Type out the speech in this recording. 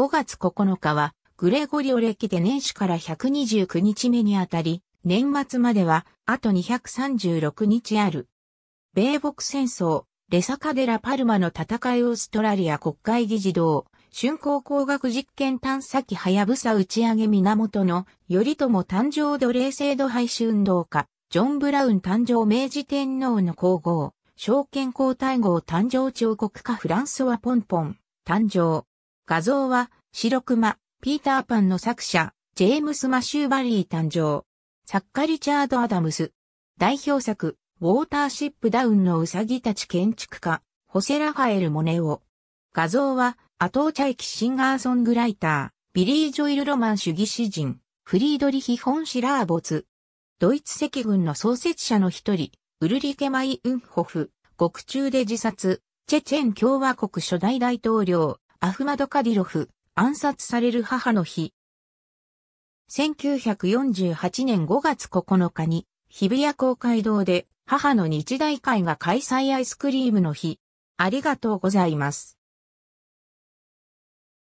5月9日は、グレゴリオ暦で年始から129日目にあたり、年末までは、あと236日ある。米国戦争、レサカデラ・パルマの戦いオーストラリア国会議事堂、春光工学実験探査機はやぶさ打ち上げ源の、頼朝誕生奴隷制度廃止運動家、ジョン・ブラウン誕生明治天皇の皇后、証券皇太后誕生彫刻家フランソワ・ポンポン、誕生、画像は、白熊、ピーターパンの作者、ジェームス・マシューバリー誕生。作家リチャード・アダムス。代表作、ウォーターシップダウンのウサギたち建築家、ホセ・ラファエル・モネオ。画像は、アトー・チャイキシンガーソングライター、ビリー・ジョイル・ロマン主義詩人、フリードリヒ・ホン・シラーボツ。ドイツ赤軍の創設者の一人、ウルリケ・マイ・ウンホフ、獄中で自殺、チェチェン共和国初代大統領、アフマド・カディロフ、暗殺される母の日。1948年5月9日に、日比谷公会堂で母の日大会が開催アイスクリームの日。ありがとうございます。